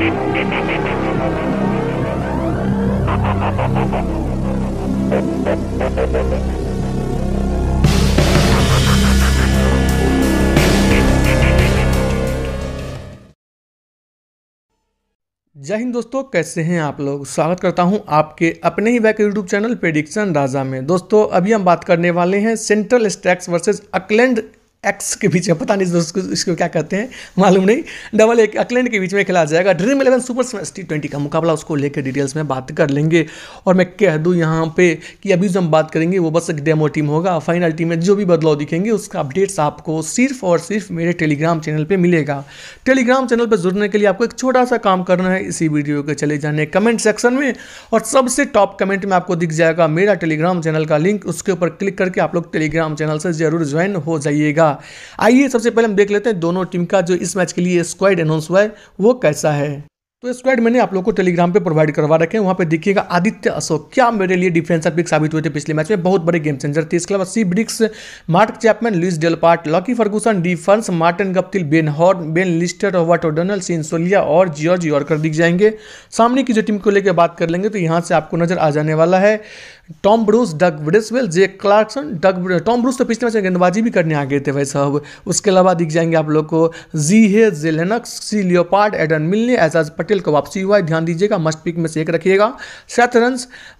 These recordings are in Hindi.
जय हिंद दोस्तों कैसे हैं आप लोग स्वागत करता हूं आपके अपने ही वैक यूट्यूब चैनल प्रेडिक्शन राजा में दोस्तों अभी हम बात करने वाले हैं Central Stags versus Auckland Aces के बीच में पता नहीं दोस्तों इसको क्या कहते हैं मालूम नहीं डबल एक अकलैंड के बीच में खेला जाएगा Dream Eleven Super Smash T twenty का मुकाबला उसको लेकर डिटेल्स में बात कर लेंगे और मैं कह दूँ यहाँ पे कि अभी जो हम बात करेंगे वो बस एक डेमो टीम होगा फाइनल टीम में जो भी बदलाव दिखेंगे उसका अपडेट्स आपको सिर्फ और सिर्फ मेरे टेलीग्राम चैनल पर मिलेगा टेलीग्राम चैनल पर जुड़ने के लिए आपको एक छोटा सा काम करना है इसी वीडियो के चले जाने कमेंट सेक्शन में और सबसे टॉप कमेंट में आपको दिख जाएगा मेरा टेलीग्राम चैनल का लिंक उसके ऊपर क्लिक करके आप लोग टेलीग्राम चैनल से ज़रूर ज्वाइन हो जाइएगा था आइए सबसे पहले हम देख लेते हैं दोनों टीम का जो इस मैच के लिए स्क्वाड अनाउंस हुआ है वो कैसा है तो स्क्वाड मैंने आप लोग को टेलीग्राम पे प्रोवाइड करवा रखे हैं वहाँ पे देखिएगा आदित्य अशोक क्या मेरे लिए डिफेंसर पिक साबित हुए थे पिछले मैच में बहुत बड़े गेम चेंजर थे इसके अलावा C Brix Mark Chapman Louis Delport Lockie Ferguson डिफेंस Martin Guptill Ben Horne Ben Lister Robert O'Donnell Sean Solia और जियोर्ज यॉर्कर दिख जाएंगे सामने की जो टीम को लेकर बात कर लेंगे तो यहाँ से आपको नजर आ जाने वाला है Tom Bruce Doug Bracewell J Clarkson Doug Tom Bruce तो पिछले मैच में गेंदबाजी भी करने आ गए थे भाई साहब उसके अलावा दिख जाएंगे आप लोग को G Hay J Lennox C Leopard Adam Milne Ajaz Patel को वापसी हुआ है ध्यान दीजिएगा मस्ट पिक में से एक रखिएगा रन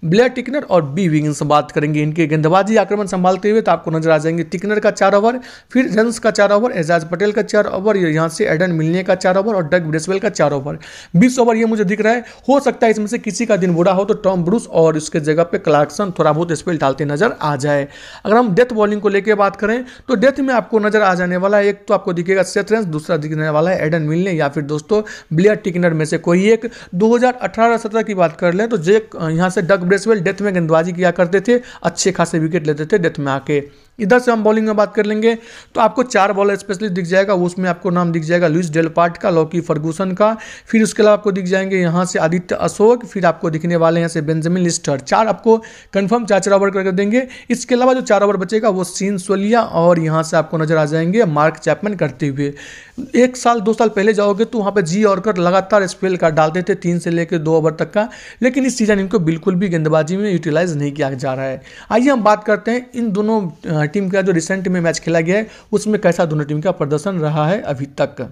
ब्लेयर टिकनर और बी विगिंस बात करेंगे इनके गेंदबाजी आक्रमण संभालते हुए तो आपको नजर आ जाएंगे टिकनर का चार ओवर फिर रन्स का चार ओवर एजाज पटेल का चार ओवर यहाँ से एडन मिलने का चार ओवर और डग ब्रिसवेल का चार ओवर बीस ओवर ये मुझे दिख रहा है हो सकता है इसमें से किसी का दिन बुरा हो तो टॉम ब्रूस और उसके जगह पर क्लार्कसन एक्शन थोड़ा बहुत स्पेल डालते नजर आ जाए अगर हम डेथ बॉलिंग को लेकर बात करें तो डेथ में आपको नजर आ जाने वाला है एक तो आपको दिखेगा सेथरेंस दूसरा दिखने वाला है एडन मिलने या फिर दोस्तों ब्लेयर टिकनर में से कोई एक 2018-17 की बात कर लें तो जे यहाँ से डग ब्रेसवेल डेथ में गेंदबाजी किया करते थे अच्छे खासे विकेट लेते थे डेथ में आके इधर से हम बॉलिंग में बात कर लेंगे तो आपको चार बॉलर स्पेशली दिख जाएगा उसमें आपको नाम दिख जाएगा लुइस डेलपार्ट का लॉकी फर्गूसन का फिर उसके अलावा आपको दिख जाएंगे यहाँ से आदित्य अशोक फिर आपको दिखने वाले यहाँ से बेंजामिन लिस्टर चार आपको कन्फर्म चार चार ओवर कर देंगे इसके अलावा जो चार ओवर बचेगा वो सीन सोलिया और यहाँ से आपको नजर आ जाएंगे मार्क चैपमैन करते हुए एक साल दो साल पहले जाओगे तो वहाँ पर जी ऑर्कर लगातार स्पेल का डालते थे तीन से लेकर दो ओवर तक का लेकिन इस सीजन इनको बिल्कुल भी गेंदबाजी में यूटिलाइज नहीं किया जा रहा है आइए हम बात करते हैं इन दोनों टीम का जो रिसेंट में मैच खेला गया है उसमें कैसा दोनों टीम का प्रदर्शन रहा है अभी तक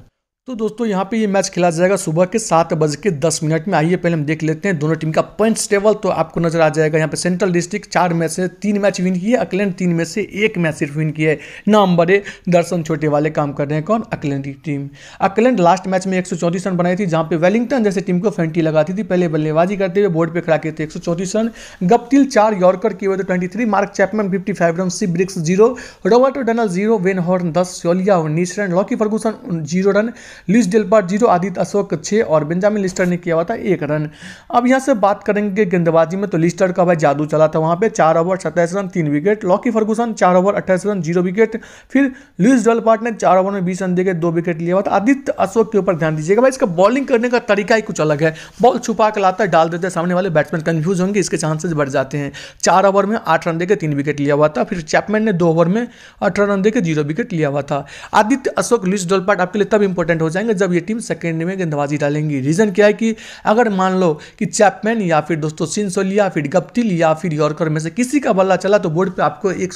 तो दोस्तों यहाँ पे ये मैच खेला जाएगा सुबह के सात बज के दस मिनट में आइए पहले हम देख लेते हैं दोनों टीम का पॉइंट्स टेबल तो आपको नजर आ जाएगा यहाँ पे सेंट्रल डिस्ट्रिक्ट चार मैच से तीन मैच विन किए अकलैंड तीन में से एक मैच सिर्फ विन किए नंबर ए दर्शन छोटे वाले काम कर रहे हैं कौन अकलैंड की टीम अकलैंड लास्ट मैच में एक रन बनाई थी जहाँ पे वेलिंगटन जैसे टीम को फेंटी लगाती थी पहले बल्लेबाजी करते हुए बोर्ड पर खड़ा किए थे एक रन गप्तिल चार यॉर्कर किए हुए थे twenty Mark Chapman fifty five run C Brix zero Robert O'Donnell zero Ben Horne दस सोलिया उन्नीस run Lockie Ferguson zero run लिस डेल पर जीरो आदित्य अशोक छः और बेंजामिन लिस्टर ने किया हुआ था एक रन अब यहाँ से बात करेंगे गेंदबाजी में तो लिस्टर का भाई जादू चला था वहाँ पे चार ओवर सत्ताईस रन तीन विकेट लॉकी फर्गूसन चार ओवर अट्ठाईस रन जीरो विकेट फिर लुइस डलपार्ट ने चार ओवर में बीस रन देकर दो विकेट लिया हुआ था आदित्य अशोक के ऊपर ध्यान दीजिएगा भाई इसका बॉलिंग करने का तरीका ही कुछ अलग है बॉल छुपा के लाता है डाल देते हैं सामने वाले बैट्समैन कन्फ्यूज होंगे इसके चांसेस बढ़ जाते हैं चार ओवर में आठ रन देकर तीन विकेट लिया हुआ था फिर चैपमैन ने दो ओवर में अठारह रन देकर जीरो विकेट लिया हुआ था आदित्य अशोक लुइस डलपार्ट आपके लिए तब इंपॉर्टेंट हो जाएंगे जब ये टीम सेकेंड में गेंदबाजी डालेंगी रीज़न क्या है कि अगर मान लो कि चैपमैन या फिर दोस्तों सिंसोल या फिर गप्टिल या फिर यॉर्कर में से किसी का बल्ला चला तो बोर्ड पर आपको एक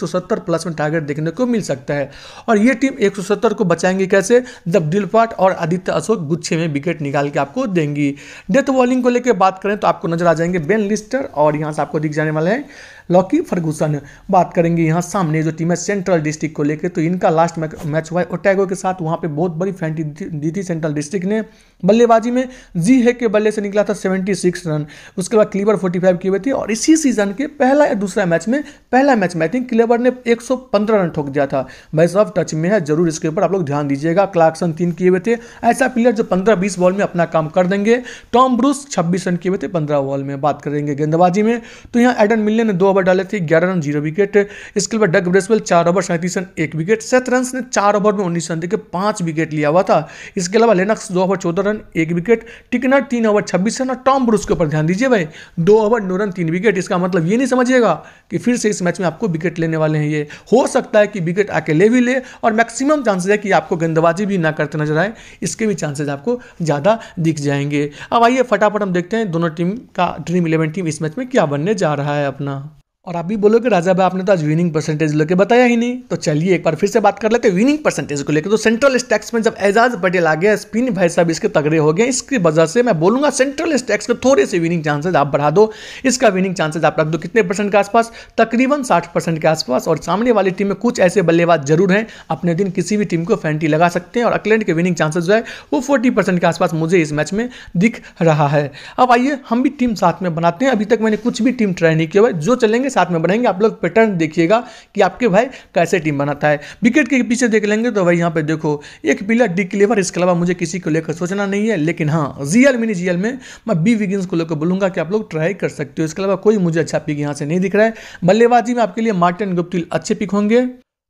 प्लस में टारगेट देखने को मिल सकता है और ये टीम एक को बचाएंगे कैसे जब डिलपाट और आदित्य अशोक गुच्छे में विकेट निकाल के आपको देंगी डेथ बॉलिंग को लेकर बात करें तो आपको नजर आ जाएंगे बेन लिस्टर और यहाँ से आपको दिख जाने वाले हैं लॉकी फर्गूसन बात करेंगे यहाँ सामने जो टीम है सेंट्रल डिस्ट्रिक्ट को लेकर तो इनका लास्ट मैच हुआ है ओटैगो के साथ वहाँ पर बहुत बड़ी फैंटी दी थी सेंट्रल डिस्ट्रिक्ट ने बल्लेबाजी में जी है के बल्ले से निकला था 76 रन उसके बाद क्लीबर 45 किए थे और इसी सीजन के पहला या दूसरा मैच में पहला मैच में आई थिंक क्लेबर ने 115 रन ठोक दिया था भाई साहब टच में है जरूर इसके ऊपर आप लोग ध्यान दीजिएगा क्लार्कसन तीन किए हुए थे ऐसा प्लेयर जो पंद्रह बीस बॉल में अपना काम कर देंगे टॉम ब्रूस छब्बीस रन किए हुए थे पंद्रह बॉल में बात करेंगे गेंदबाजी में तो यहाँ एडन मिलने ने दो ओवर डाले थे ग्यारह रन जीरो विकेट इसके बाद डग ब्रेसवेल चार ओवर सैंतीस रन एक विकेट सेथ रन ने चार ओवर में उन्नीस रन देकर पांच विकेट लिया हुआ था इसके अलावा लेनक्स दो ओवर चौदह रन एक विकेट टिकनर तीन ओवर छब्बीस रन और टॉम ब्रूस के ऊपर ध्यान दीजिए भाई दो ओवर नौ रन तीन विकेट इसका मतलब ये नहीं समझिएगा कि फिर से इस मैच में आपको विकेट लेने वाले हैं ये हो सकता है कि विकेट आके ले भी ले और मैक्सिमम चांसेस है कि आपको गेंदबाजी भी ना करते नजर आए इसके भी चांसेज आपको ज़्यादा दिख जाएंगे अब आइए फटाफट हम देखते हैं दोनों टीम का ड्रीम इलेवन टीम इस मैच में क्या बनने जा रहा है अपना और आप भी बोलोगे राजा भाई आपने तो आज विनिंग परसेंटेज लेके बताया ही नहीं तो चलिए एक बार फिर से बात कर लेते हैं विनिंग परसेंटेज को लेकर तो सेंट्रल स्टैक्स में जब एजाज पटेल आ गया स्पिन भाई साहब इसके तगड़े हो गए इसकी वजह से मैं बोलूंगा सेंट्रल स्टैक्स के थोड़े से विनिंग चांसेज आप बढ़ा दो इसका विनिंग चांसेज आप रख दो कितने परसेंट के आसपास तकरीबन साठ परसेंट के आसपास और सामने वाली टीम में कुछ ऐसे बल्लेबाज जरूर हैं अपने दिन किसी भी टीम को फैंटी लगा सकते हैं और अकलैंड के विनिंग चांसेज जो है वो फोर्टी परसेंट के आसपास मुझे इस मैच में दिख रहा है अब आइए हम भी टीम साथ में बनाते हैं अभी तक मैंने कुछ भी टीम ट्राई नहीं किया हुआ जो चलेंगे साथ में बनाएंगे आप लोग पैटर्न देखिएगा कि आपके भाई कैसे टीम बनाता है विकेट के पीछे देख लेंगे तो भाई यहाँ पे देखो एक पिलर डिक्लेवर इसके अलावा मुझे किसी को लेकर सोचना नहीं है लेकिन हाँ जीएल मिनी जीएल में मैं बी विगिन को लेकर बोलूंगा कि आप लोग ट्राई कर सकते हो इसके अलावा कोई मुझे अच्छा पिक यहाँ से नहीं दिख रहा है बल्लेबाजी में आपके लिए मार्टिन गुप्टिल अच्छे पिक होंगे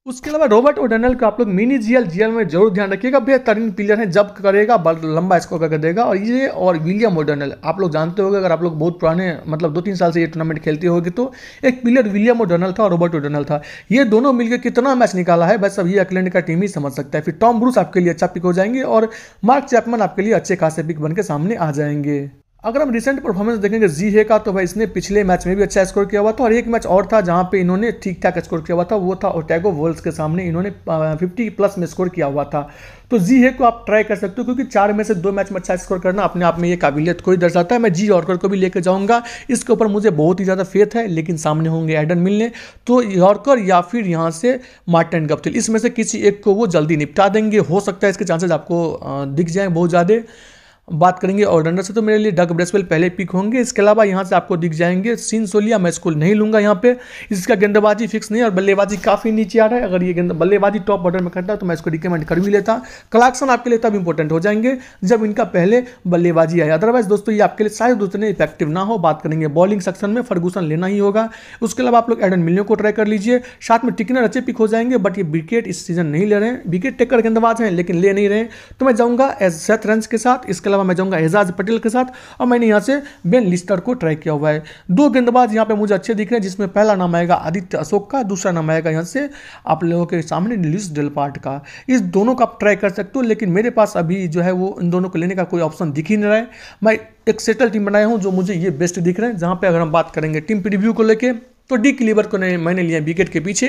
उसके अलावा रॉबर्ट डेनल को आप लोग मिनी जीएल जीएल में जरूर ध्यान रखिएगा बेहतरीन प्लेयर है जब करेगा लंबा स्कोर करके देगा और ये और विलियम ओडनल आप लोग जानते होंगे अगर आप लोग बहुत पुराने मतलब दो तीन साल से ये टूर्नामेंट खेलते होगी तो एक प्लेयर विलियम ओडनल था और रॉबर्ट ओडनल था ये दोनों मिलकर कितना मैच निकाला है बस अब ये इंग्लैंड का टीम ही समझ सकता है फिर टॉम ब्रूस आपके लिए अच्छा पिक हो जाएंगे और मार्क चैपमन आपके लिए अच्छे खासे पिक बनकर सामने आ जाएंगे अगर हम रिसेंट परफॉर्मेंस देखेंगे जी हे का तो भाई इसने पिछले मैच में भी अच्छा स्कोर किया हुआ था और एक मैच और था जहां पे इन्होंने ठीक ठाक स्कोर किया हुआ था वो था ओटैगो वर्ल्ड्स के सामने इन्होंने 50 प्लस में स्कोर किया हुआ था तो जी हे को आप ट्राई कर सकते हो क्योंकि चार में से दो मैच में अच्छा स्कोर करना अपने आप में ये काबिलियत को ही दर्शाता है मैं जी यॉर्कर को भी लेकर जाऊंगा इसके ऊपर मुझे बहुत ही ज़्यादा फेथ है लेकिन सामने होंगे एडन मिलने तो यॉर्कर या फिर यहाँ से मार्टिन गप्टिल इसमें से किसी एक को वो जल्दी निपटा देंगे हो सकता है इसके चांसेज आपको दिख जाएँ बहुत ज़्यादा बात करेंगे ऑलराउंडर से तो मेरे लिए डग ब्रेसवेल पहले पिक होंगे इसके अलावा यहाँ से आपको दिख जाएंगे सीन सोलिया मैं स्कूल नहीं लूंगा यहाँ पे इसका गेंदबाजी फिक्स नहीं और बल्लेबाजी काफ़ी नीचे आ रहा है अगर ये गेंद बल्लेबाजी टॉप ऑर्डर में करता तो मैं इसको रिकमेंड कर भी लेता कलाक्सन आपके लिए तब इंपॉर्टेंट हो जाएंगे जब इनका पहले बल्लेबाजी आया अदरवाइज दोस्तों ये आपके लिए शायद उतने इफेक्टिव ना हो बात करेंगे बॉलिंग सेक्शन में फर्गूसन लेना ही होगा उसके अलावा आप लोग एडन मिलियो को ट्राई कर लीजिए साथ में टिकनर अच्छे पिक हो जाएंगे बट ये विकेट इस सीजन नहीं ले रहे हैं विकेट टेकर गेंदबाज हैं लेकिन ले नहीं रहे तो मैं जाऊँगा एज सेथ रन के साथ इसके अलावा अलावा मैं जाऊंगा एजाज पटेल के साथ और मैंने यहाँ से बेन लिस्टर को ट्राई किया हुआ है दो गेंदबाज यहाँ पे मुझे अच्छे दिख रहे हैं जिसमें पहला नाम आएगा आदित्य अशोक का दूसरा नाम आएगा यहाँ से आप लोगों के सामने लुइस डेलपार्ट का इस दोनों का आप ट्राई कर सकते हो लेकिन मेरे पास अभी जो है वो इन दोनों को लेने का कोई ऑप्शन दिख ही नहीं रहा है मैं एक सेटल टीम बनाया हूँ जो मुझे ये बेस्ट दिख रहे हैं जहाँ पर अगर हम बात करेंगे टीम प्रिव्यू को लेकर तो डी क्लीवर को मैंने लिया विकेट के पीछे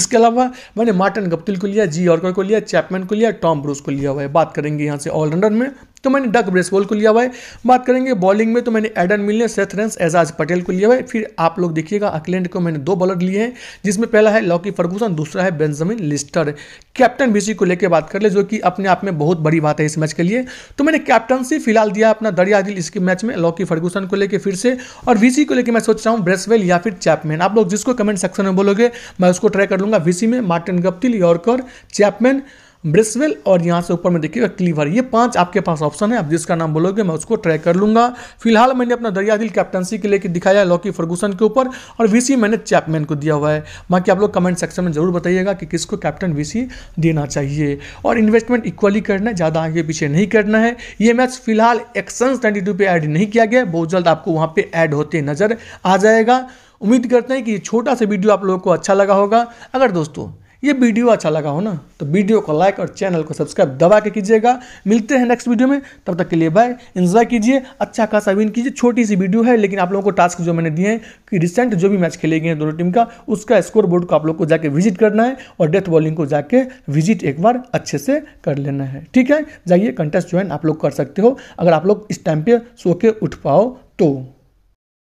इसके अलावा मैंने मार्टिन गप्तिल को लिया जी ऑर्कर को लिया चैपमैन को लिया टॉम ब्रूस को लिया हुआ है बात करेंगे यहाँ से ऑलराउंडर में तो मैंने डक ब्रेसवॉल को लिया हुआ है बात करेंगे बॉलिंग में तो मैंने एडन मिलने सेथरेंस एजाज पटेल को लिया हुआ है फिर आप लोग देखिएगा अकलैंड को मैंने दो बॉलर लिए हैं जिसमें पहला है लॉकी फर्गूसन दूसरा है बेंजामिन लिस्टर कैप्टन बीसी को लेकर बात कर ले जो कि अपने आप में बहुत बड़ी बात है इस मैच के लिए तो मैंने कैप्टनसी फिलहाल दिया अपना दरिया दिल इसके मैच में लॉकी फर्गूसन को लेकर फिर से और वीसी को लेकर मैं सोच रहा हूँ ब्रेसवेल या फिर चैपमैन आप लोग जिसको कमेंट सेक्शन में बोलोगे मैं उसको ट्राई कर लूंगा वीसी में Martin Guptill Worker Chapman Bracewell और यहाँ से ऊपर में देखिएगा क्लीवर ये पांच आपके पास ऑप्शन है आप जिसका नाम बोलोगे मैं उसको ट्राई कर लूंगा फिलहाल मैंने अपना दरिया दिल कैप्टनसी के लेकर दिखाया है लॉकी फर्गूसन के ऊपर और वीसी मैंने चैपमैन को दिया हुआ है बाकी आप लोग कमेंट सेक्शन में जरूर बताइएगा कि किसको कैप्टन वीसी देना चाहिए और इन्वेस्टमेंट इक्वली करना है ज़्यादा आगे पीछे नहीं करना है ये मैच फिलहाल एक्शन ट्वेंटी टू पर ऐड नहीं किया गया बहुत जल्द आपको वहाँ पर ऐड होते नजर आ जाएगा उम्मीद करते हैं कि छोटा सा वीडियो आप लोगों को अच्छा लगा होगा अगर दोस्तों ये वीडियो अच्छा लगा हो ना तो वीडियो को लाइक और चैनल को सब्सक्राइब दबा के कीजिएगा मिलते हैं नेक्स्ट वीडियो में तब तक के लिए बाय इन्जॉय कीजिए अच्छा खासा विन कीजिए छोटी सी वीडियो है लेकिन आप लोगों को टास्क जो मैंने दिए हैं कि रिसेंट जो भी मैच खेले गए हैं दोनों टीम का उसका स्कोर बोर्ड को आप लोग को जाके विजिट करना है और डेथ बॉलिंग को जाके विजिट एक बार अच्छे से कर लेना है ठीक है जाइए कंटेस्ट ज्वाइन आप लोग कर सकते हो अगर आप लोग इस टाइम पे सो के उठ पाओ तो